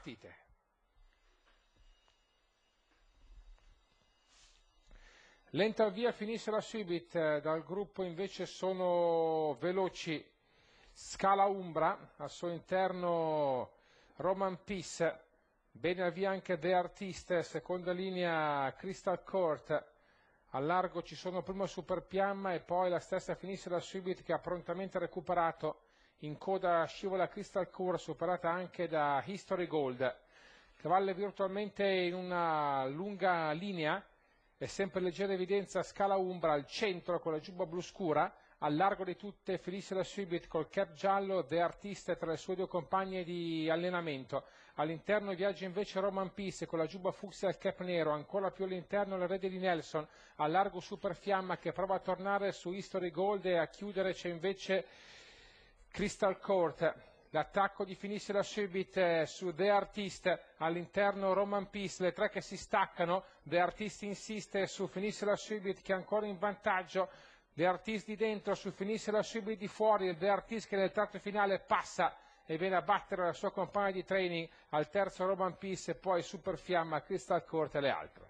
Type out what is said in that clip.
partite. L'Entervia finisce la Subit, eh, dal gruppo invece sono veloci Scala Umbra, al suo interno Roman Peace, bene avvia anche The Artist, seconda linea Crystal Court, al largo ci sono prima Superpiamma e poi la stessa finisce la Subit che ha prontamente recuperato in coda scivola Crystal Cure superata anche da History Gold. Cavallo virtualmente in una lunga linea e sempre leggera evidenza scala Umbra al centro con la giubba blu scura, al largo di tutte Felice da Subit col cap giallo The Artist tra le sue due compagne di allenamento. All'interno viaggia invece Roman Peace con la giubba fucsia e il cap nero, ancora più all'interno la rete di Nelson, al largo Superfiamma che prova a tornare su History Gold e a chiudere c'è invece Crystal Court, l'attacco di Finisce la Shebit eh, su The Artist, all'interno Roman Peace, le tre che si staccano, The Artist insiste su Finisce la Shebit che è ancora in vantaggio, The Artist di dentro su Finisce la Shebit di fuori, The Artist che nel tratto finale passa e viene a battere la sua compagna di training al terzo Roman Peace e poi Superfiamma, Crystal Court e le altre.